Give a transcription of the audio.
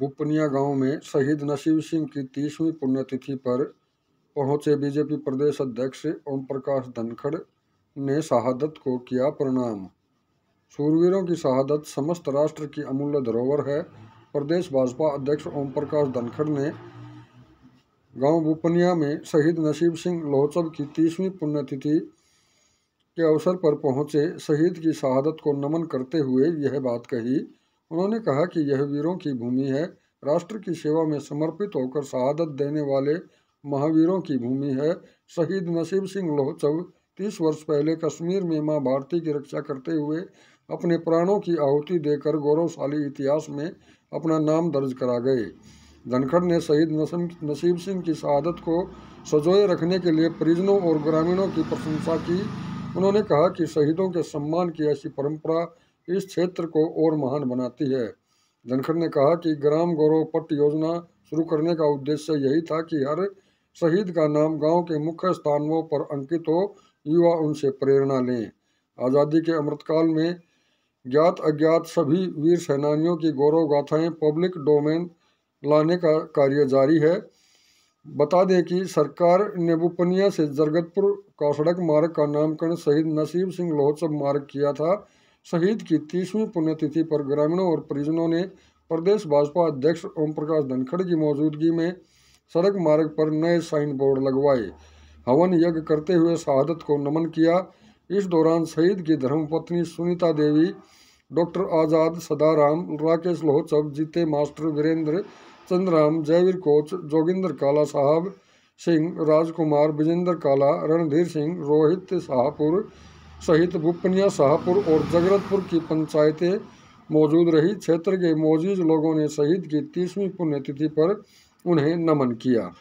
बुपनिया गांव में शहीद नसीब सिंह की तीसवीं पुण्यतिथि पर पहुंचे बीजेपी प्रदेश अध्यक्ष ओम प्रकाश धनखड़ ने शहादत को किया प्रणाम सूरवीरों की शहादत समस्त राष्ट्र की अमूल्य धरोहर है प्रदेश भाजपा अध्यक्ष ओम प्रकाश धनखड़ ने गांव बुपनिया में शहीद नसीब सिंह लोहचब की तीसवीं पुण्यतिथि के अवसर पर पहुंचे शहीद की शहादत को नमन करते हुए यह बात कही उन्होंने कहा कि यह वीरों की भूमि है राष्ट्र की सेवा में समर्पित होकर शहादत देने वाले महावीरों की भूमि है शहीद नसीब सिंह लोहचव तीस वर्ष पहले कश्मीर में मां भारती की रक्षा करते हुए अपने प्राणों की आहुति देकर गौरवशाली इतिहास में अपना नाम दर्ज करा गए धनखड़ ने शहीद नसीब सिंह की शहादत को सजोए रखने के लिए परिजनों और ग्रामीणों की प्रशंसा की उन्होंने कहा कि शहीदों के सम्मान की ऐसी परंपरा इस क्षेत्र को और महान बनाती है धनखड़ ने कहा कि ग्राम गौरव पट योजना शुरू करने का उद्देश्य यही था कि हर शहीद का नाम गांव के मुख्य स्थानों पर अंकित हो युवा उनसे प्रेरणा लें आज़ादी के अमृतकाल में ज्ञात अज्ञात सभी वीर सेनानियों की गौरव गाथाएं पब्लिक डोमेन लाने का कार्य जारी है बता दें कि सरकार नेबुपनिया से जरगतपुर का सड़क मार्ग का नामकरण शहीद नसीब सिंह लोहोत्सव मार्ग किया था शहीद की तीसवीं पुण्यतिथि पर ग्रामीणों और परिजनों ने प्रदेश भाजपा अध्यक्ष ओम प्रकाश धनखड़ की मौजूदगी में सड़क मार्ग पर नए साइन बोर्ड लगवाए हवन यज्ञ करते हुए शहादत को नमन किया इस दौरान शहीद की धर्मपत्नी सुनीता देवी डॉक्टर आज़ाद सदाराम राकेश लोहचब जीते मास्टर वीरेंद्र चंद्राम जयवीर कोच जोगिंदर काला साहब सिंह राजकुमार विजेंद्र काला रणधीर सिंह रोहित शाहपुर सहित भूपनिया शाहपुर और जगरतपुर की पंचायतें मौजूद रही क्षेत्र के मौजूद लोगों ने शहीद की तीसवीं पुण्यतिथि पर उन्हें नमन किया